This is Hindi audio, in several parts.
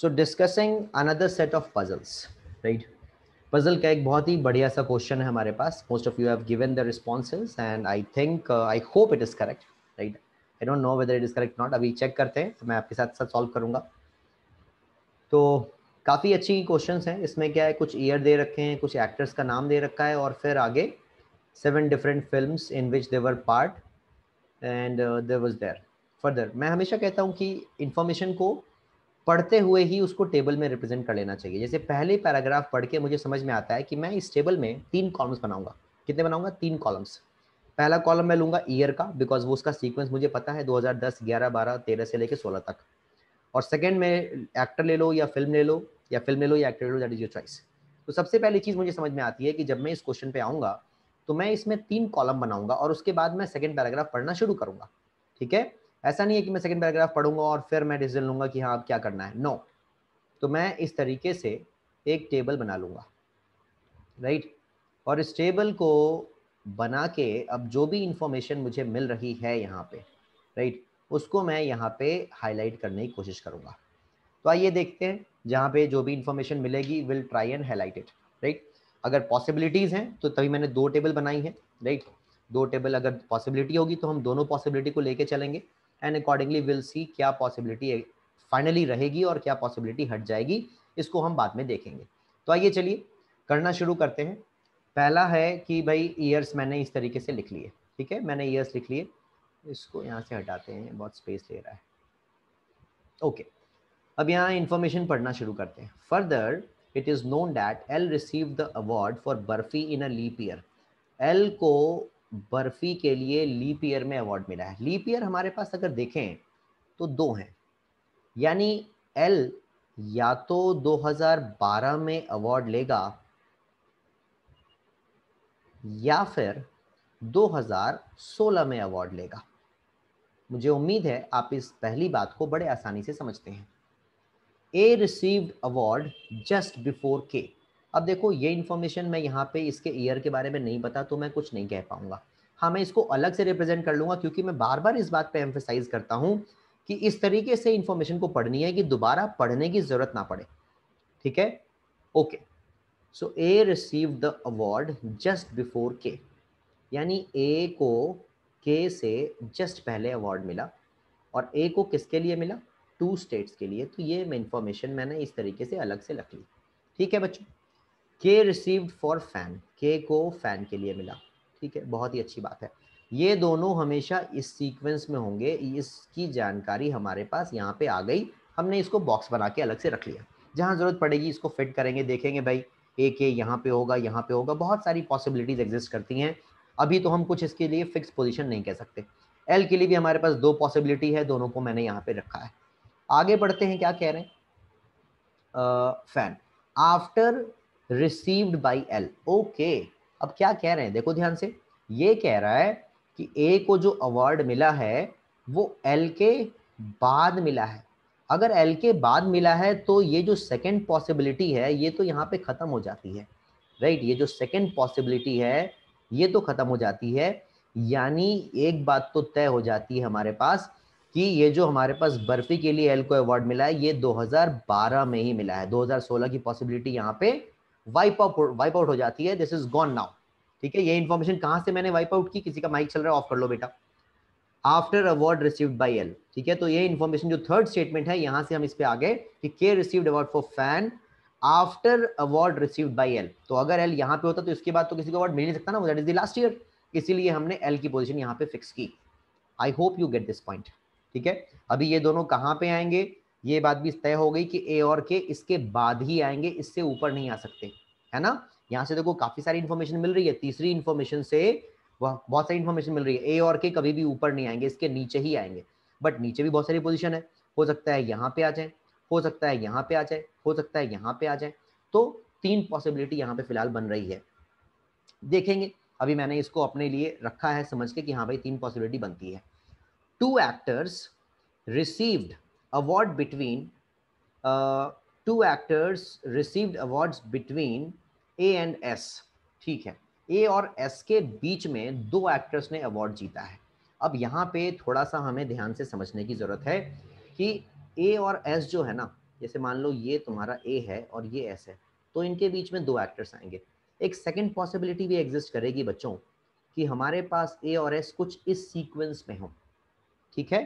So discussing another set of puzzles right puzzle का एक बहुत ही बढ़िया सा क्वेश्चन है हमारे पास most of you have given the response and I think I hope it is correct right I don't know whether it is correct not अभी चेक करते हैं तो मैं आपके साथ साथ सॉल्व करूंगा तो काफ़ी अच्छी क्वेश्चन हैं इसमें क्या है कुछ ईयर दे रखे हैं कुछ एक्टर्स का नाम दे रखा है और फिर आगे seven different film in which they were part and there was there further मैं हमेशा कहता हूँ कि इन्फॉर्मेशन को पढ़ते हुए ही उसको टेबल में रिप्रेजेंट कर लेना चाहिए जैसे पहले पैराग्राफ पढ़ के मुझे समझ में आता है कि मैं इस टेबल में तीन कॉलम्स बनाऊंगा कितने बनाऊंगा तीन कॉलम्स पहला कॉलम मैं लूंगा ईयर का बिकॉज वो उसका सीक्वेंस मुझे पता है 2010 11 12 13 से लेकर 16 तक और सेकेंड में एक्टर ले लो या फिल्म ले लो या फिल्म ले लो या एक्टर ले लो दैट इज योर चॉइस तो सबसे पहली चीज़ मुझे समझ में आती है कि जब मैं इस क्वेश्चन पे आऊँगा तो मैं इसमें तीन कॉलम बनाऊंगा और उसके बाद मैं सेकेंड पैराग्राफ पढ़ना शुरू करूँगा ठीक है ऐसा नहीं है कि मैं सेकंड पैराग्राफ पढ़ूंगा और फिर मैं डिसीजन लूंगा कि हाँ अब क्या करना है नो no. तो मैं इस तरीके से एक टेबल बना लूँगा राइट right? और इस टेबल को बना के अब जो भी इंफॉर्मेशन मुझे मिल रही है यहाँ पे राइट right? उसको मैं यहाँ पे हाईलाइट करने की कोशिश करूँगा तो आइए देखते हैं जहाँ पे जो भी इंफॉर्मेशन मिलेगी will try and highlight it right अगर पॉसिबिलिटीज़ हैं तो तभी मैंने दो टेबल बनाई है राइट right? दो टेबल अगर पॉसिबिलिटी होगी तो हम दोनों पॉसिबिलिटी को लेके चलेंगे एंड अकॉर्डिंगली विल सी क्या पॉसिबिलिटी फाइनली रहेगी और क्या पॉसिबिलिटी हट जाएगी इसको हम बाद में देखेंगे तो आइए चलिए करना शुरू करते हैं पहला है कि भाई ईयर्स मैंने इस तरीके से लिख लिए ठीक है मैंने ईयर्स लिख लिए इसको यहाँ से हटाते हैं बहुत स्पेस ले रहा है ओके अब यहाँ इन्फॉर्मेशन पढ़ना शुरू करते हैं further it is known that L receive the award for Barfi in a leap year L को बर्फी के लिए लीप ईयर में अवार्ड मिला है लीप ईयर हमारे पास अगर देखें तो दो हैं यानी एल या तो 2012 में अवार्ड लेगा या फिर 2016 में अवार्ड लेगा मुझे उम्मीद है आप इस पहली बात को बड़े आसानी से समझते हैं A received award just before K अब देखो ये इन्फॉर्मेशन मैं यहाँ पे इसके ईयर के बारे में नहीं पता तो मैं कुछ नहीं कह पाऊंगा हाँ मैं इसको अलग से रिप्रेजेंट कर लूँगा क्योंकि मैं बार बार इस बात पे एम्फेसाइज करता हूँ कि इस तरीके से इन्फॉर्मेशन को पढ़नी है कि दोबारा पढ़ने की ज़रूरत ना पड़े ठीक है okay so A receive the award just before K यानी ए को के से जस्ट पहले अवार्ड मिला और ए को किसके लिए मिला टू स्टेट्स के लिए तो ये मैं इन्फॉर्मेशन मैंने इस तरीके से अलग से रख ली ठीक है बच्चों के रिसीव्ड फॉर फैन के को फैन के लिए मिला ठीक है बहुत ही अच्छी बात है ये दोनों हमेशा इस सीक्वेंस में होंगे इसकी जानकारी हमारे पास यहाँ पे आ गई हमने इसको बॉक्स बना के अलग से रख लिया जहाँ ज़रूरत पड़ेगी इसको फिट करेंगे देखेंगे भाई ए के यहाँ पे होगा यहाँ पे होगा बहुत सारी पॉसिबिलिटीज़ एग्जिस्ट करती हैं अभी तो हम कुछ इसके लिए फिक्स पोजिशन नहीं कह सकते एल के लिए भी हमारे पास दो पॉसिबिलिटी है दोनों को मैंने यहाँ पे रखा है आगे बढ़ते हैं क्या कह रहे हैं Fan after received by L okay अब क्या कह रहे हैं देखो ध्यान से ये कह रहा है कि ए को जो अवार्ड मिला है वो एल के बाद मिला है अगर एल के बाद मिला है तो ये जो सेकेंड पॉसिबिलिटी है ये तो यहाँ पे ख़त्म हो जाती है राइट ये जो सेकेंड पॉसिबिलिटी है ये तो ख़त्म हो जाती है यानी एक बात तो तय हो जाती है हमारे पास कि ये जो हमारे पास बर्फी के लिए एल को अवार्ड मिला है ये 2012 में ही मिला है 2016 की पॉसिबिलिटी यहाँ पे वाइप आउट वाइप आउट हो जाती है दिस इज गॉन नाउ ठीक है ये इन्फॉर्मेशन कहाँ से मैंने वाइप आउट की किसी का माइक चल रहा है ऑफ कर लो बेटा after award received by L ठीक है तो ये इन्फॉर्मेशन जो थर्ड स्टेटमेंट है यहाँ से हम इस पे आ गए कि K received award for Fan after award received by L तो अगर एल यहाँ पे होता तो इसके बाद तो किसी को अवार्ड मिल नहीं सकता ना that is the last year इसीलिए हमने एल की पोजिशन यहाँ पे फिक्स की I hope you get this point ठीक है अभी ये दोनों कहाँ पे आएंगे ये बात भी तय हो गई कि ए और के इसके बाद ही आएंगे इससे ऊपर नहीं आ सकते है ना यहाँ से देखो काफी सारी इन्फॉर्मेशन मिल रही है तीसरी इन्फॉर्मेशन से वह बहुत सारी इन्फॉर्मेशन मिल रही है ए और के कभी भी ऊपर नहीं आएंगे इसके नीचे ही आएंगे बट नीचे भी बहुत सारी पोजिशन है हो सकता है यहाँ पे आ जाए हो सकता है यहाँ पे आ जाए हो सकता है यहाँ पे आ जाए तो तीन पॉसिबिलिटी यहाँ पे फिलहाल बन रही है देखेंगे अभी मैंने इसको अपने लिए रखा है समझ के कि हाँ भाई तीन पॉसिबिलिटी बनती है two actors received award between uh, two actors received awards between A and S. ठीक है ए और एस के बीच में दो एक्टर्स ने अवार्ड जीता है अब यहाँ पे थोड़ा सा हमें ध्यान से समझने की ज़रूरत है कि ए और एस जो है ना जैसे मान लो ये तुम्हारा ए है और ये एस है तो इनके बीच में दो एक्टर्स आएंगे एक सेकंड पॉसिबिलिटी भी एग्जिस्ट करेगी बच्चों कि हमारे पास ए और एस कुछ इस सीक्वेंस में हो ठीक है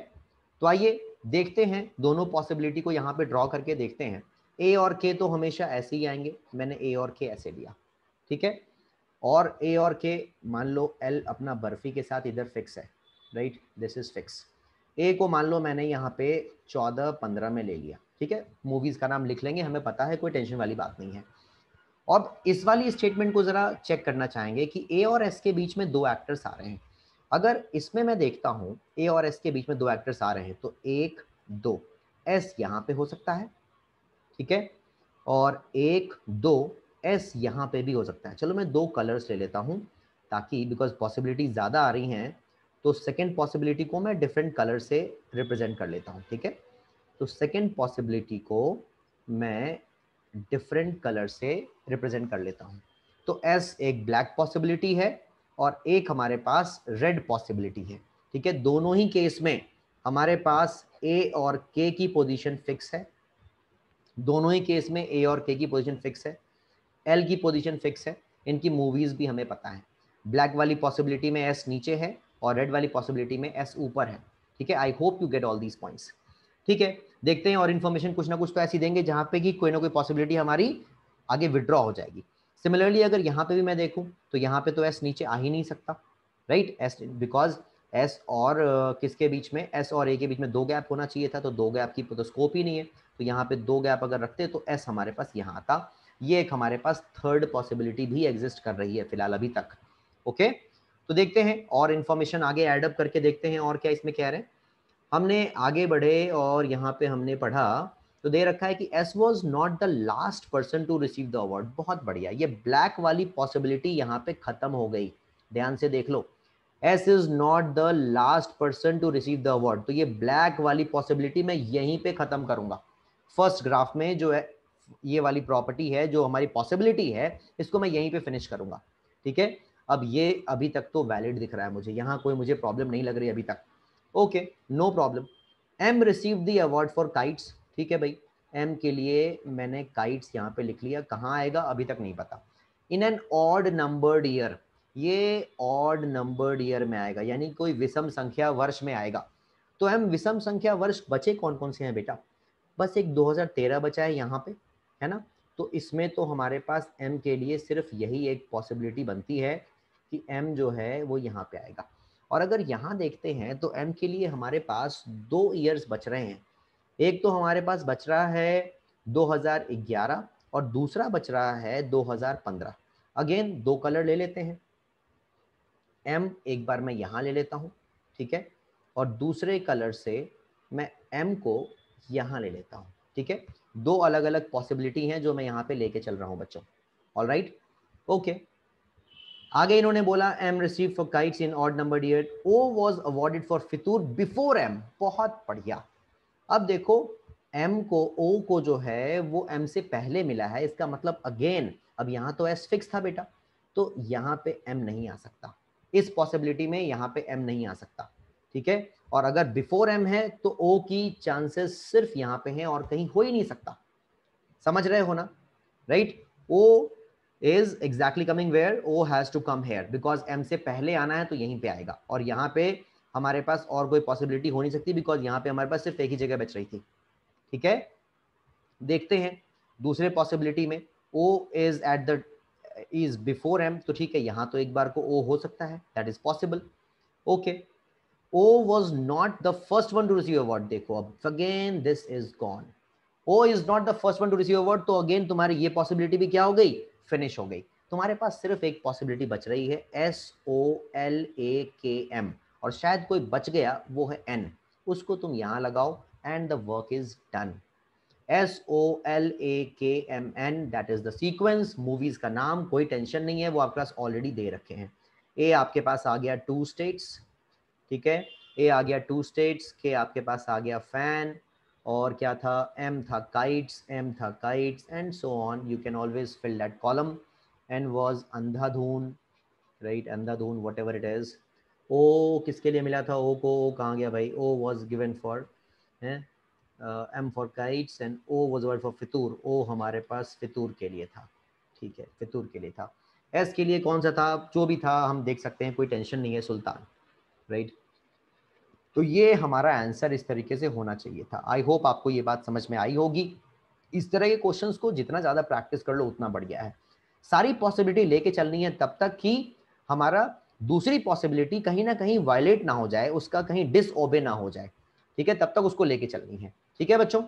तो आइए देखते हैं दोनों पॉसिबिलिटी को यहाँ पे ड्रॉ करके देखते हैं ए और के तो हमेशा ऐसे ही आएंगे मैंने ए और के ऐसे लिया ठीक है और ए और के मान लो एल अपना बर्फी के साथ इधर फिक्स है right this is fix A को मान लो मैंने यहाँ पे चौदह पंद्रह में ले लिया ठीक है मूवीज का नाम लिख लेंगे हमें पता है कोई टेंशन वाली बात नहीं है अब इस वाली स्टेटमेंट को जरा चेक करना चाहेंगे कि ए और एस के बीच में दो एक्टर्स आ रहे हैं अगर इसमें मैं देखता हूँ ए और एस के बीच में दो एक्टर्स आ रहे हैं तो एक दो एस यहाँ पे हो सकता है ठीक है और एक दो एस यहाँ पे भी हो सकता है चलो मैं दो कलर्स ले लेता हूँ ताकि बिकॉज पॉसिबिलिटी ज़्यादा आ रही हैं तो सेकेंड पॉसिबिलिटी को मैं डिफरेंट कलर से रिप्रेजेंट कर लेता हूँ ठीक है तो सेकेंड पॉसिबिलिटी को मैं डिफरेंट कलर से रिप्रेजेंट कर लेता हूँ तो एस एक ब्लैक पॉसिबिलिटी है और एक हमारे पास रेड पॉसिबिलिटी है ठीक है दोनों ही केस में हमारे पास ए और के की पोजीशन फिक्स है दोनों ही केस में ए और के की पोजीशन फिक्स है एल की पोजीशन फिक्स है इनकी मूवीज़ भी हमें पता है ब्लैक वाली पॉसिबिलिटी में एस नीचे है और रेड वाली पॉसिबिलिटी में एस ऊपर है ठीक है I hope you get all these points ठीक है देखते हैं और इन्फॉर्मेशन कुछ ना कुछ तो ऐसी देंगे जहाँ पे कि कोई ना कोई पॉसिबिलिटी हमारी आगे विड्रॉ हो जाएगी सिमिलरली अगर यहाँ पे भी मैं देखूँ तो यहाँ पे तो एस नीचे आ ही नहीं सकता राइट एस बिकॉज एस और uh, किसके बीच में एस और ए के बीच में दो गैप होना चाहिए था तो दो गैप की तो स्कोप ही नहीं है तो यहाँ पे दो गैप अगर रखते तो एस हमारे पास यहाँ आता ये एक हमारे पास थर्ड पॉसिबिलिटी भी एग्जिस्ट कर रही है फिलहाल अभी तक ओके तो देखते हैं और इन्फॉर्मेशन आगे एडअप करके देखते हैं और क्या इसमें कह रहे हैं हमने आगे बढ़े और यहाँ पे हमने पढ़ा तो दे रखा है कि S was not the last person to receive the award बहुत बढ़िया ये ब्लैक वाली पॉसिबिलिटी यहाँ पे खत्म हो गई ध्यान से देख लो S is not the last person to receive the award तो ये ब्लैक वाली पॉसिबिलिटी मैं यहीं पे खत्म करूंगा फर्स्ट ग्राफ में जो है ये वाली प्रॉपर्टी है जो हमारी पॉसिबिलिटी है इसको मैं यहीं पे फिनिश करूंगा ठीक है अब ये अभी तक तो वैलिड दिख रहा है मुझे यहाँ कोई मुझे प्रॉब्लम नहीं लग रही अभी तक okay no problem M receive the award for Kites ठीक है भाई एम के लिए मैंने काइट्स यहाँ पे लिख लिया कहाँ आएगा अभी तक नहीं पता in an odd numbered year ये ऑड नंबर्ड ईयर में आएगा यानी कोई विषम संख्या वर्ष में आएगा तो एम विषम संख्या वर्ष बचे कौन कौन से हैं बेटा बस एक 2013 बचा है यहाँ पे है ना तो इसमें तो हमारे पास एम के लिए सिर्फ यही एक पॉसिबिलिटी बनती है कि एम जो है वो यहाँ पे आएगा और अगर यहाँ देखते हैं तो एम के लिए हमारे पास दो ईयर्स बच रहे हैं एक तो हमारे पास बच रहा है 2011 और दूसरा बच रहा है 2015 अगेन दो कलर ले लेते हैं एम एक बार मैं यहाँ ले लेता हूँ ठीक है और दूसरे कलर से मैं एम को यहाँ ले लेता हूँ ठीक है दो अलग अलग पॉसिबिलिटी हैं जो मैं यहाँ पे लेके चल रहा हूँ बच्चों ऑल राइट ओके आगे इन्होंने बोला M receive for Kites in odd number at O was awarded for Fitoor before M बहुत बढ़िया अब देखो एम को ओ को जो है वो एम से पहले मिला है इसका मतलब अगेन अब यहाँ तो एस फिक्स था बेटा तो यहाँ पे एम नहीं आ सकता इस पॉसिबिलिटी में यहाँ पे एम नहीं आ सकता ठीक है और अगर बिफोर एम है तो ओ की चांसेस सिर्फ यहाँ पे हैं और कहीं हो ही नहीं सकता समझ रहे हो ना right O is exactly coming where O has to come here because M से पहले आना है तो यहीं पे आएगा और यहाँ पे हमारे पास और कोई पॉसिबिलिटी हो नहीं सकती बिकॉज यहाँ पे हमारे पास सिर्फ एक ही जगह बच रही थी ठीक है देखते हैं दूसरे पॉसिबिलिटी में O is at the is before M तो ठीक है यहाँ तो एक बार को ओ हो सकता है that is possible okay O was not the first one to receive award देखो अब again this is gone O is not the first one to receive award तो अगेन तुम्हारी ये पॉसिबिलिटी भी क्या हो गई फिनिश हो गई तुम्हारे पास सिर्फ एक पॉसिबिलिटी बच रही है S O L A K M और शायद कोई बच गया वो है एन उसको तुम यहाँ लगाओ and the work is done S O L A K M N that is the sequence movies का नाम कोई टेंशन नहीं है वो आपके पास ऑलरेडी दे रखे हैं ए आपके पास आ गया टू स्टेट्स ठीक है ए आ गया टू स्टेट्स के आपके पास आ गया फैन और क्या था एम था काइट्स एम था Kites and so on you can always fill that column and was Andhadhun right Andhadhun whatever it is O किसके लिए मिला था ओ को ओ कहाँ गया भाई O was given for M for Kites and O was awarded for Fitoor O हमारे पास फितूर के लिए था ठीक है फितूर के लिए था एस के लिए कौन सा था जो भी था हम देख सकते हैं कोई टेंशन नहीं है सुल्तान राइट right? तो ये हमारा आंसर इस तरीके से होना चाहिए था आई होप आपको ये बात समझ में आई होगी इस तरह के क्वेश्चन को जितना ज़्यादा प्रैक्टिस कर लो उतना बढ़ गया है सारी पॉसिबिलिटी लेके चलनी है तब तक कि हमारा दूसरी पॉसिबिलिटी कहीं ना कहीं वायलेट ना हो जाए उसका कहीं डिसओबे ना हो जाए ठीक है तब तक उसको लेके चलनी है ठीक है बच्चों